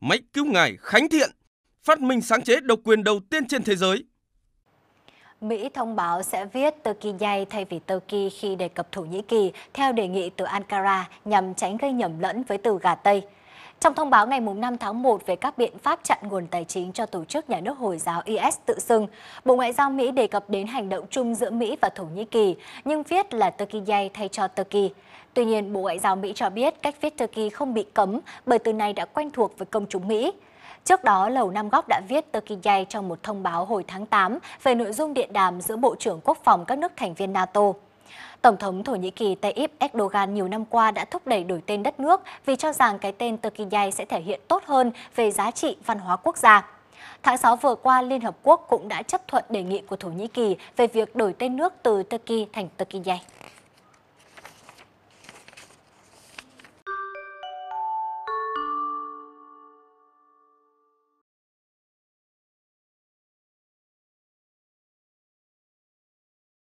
máy cứu ngài Khánh Thiện, phát minh sáng chế độc quyền đầu tiên trên thế giới. Mỹ thông báo sẽ viết tơ kỳ nhai thay vì tơ kỳ khi đề cập Thổ Nhĩ Kỳ theo đề nghị từ Ankara nhằm tránh gây nhầm lẫn với từ gà Tây. Trong thông báo ngày 5 tháng 1 về các biện pháp chặn nguồn tài chính cho tổ chức nhà nước Hồi giáo IS tự xưng, Bộ Ngoại giao Mỹ đề cập đến hành động chung giữa Mỹ và Thổ Nhĩ Kỳ, nhưng viết là Turkiyay thay cho Turkey. Tuy nhiên, Bộ Ngoại giao Mỹ cho biết cách viết Turkey không bị cấm bởi từ này đã quen thuộc với công chúng Mỹ. Trước đó, Lầu Năm Góc đã viết Turkiyay trong một thông báo hồi tháng 8 về nội dung điện đàm giữa Bộ trưởng Quốc phòng các nước thành viên NATO. Tổng thống Thổ Nhĩ Kỳ Tayyip Erdogan nhiều năm qua đã thúc đẩy đổi tên đất nước vì cho rằng cái tên Turkiyai sẽ thể hiện tốt hơn về giá trị văn hóa quốc gia. Tháng 6 vừa qua, Liên Hợp Quốc cũng đã chấp thuận đề nghị của Thổ Nhĩ Kỳ về việc đổi tên nước từ Turkey thành Turkiyai.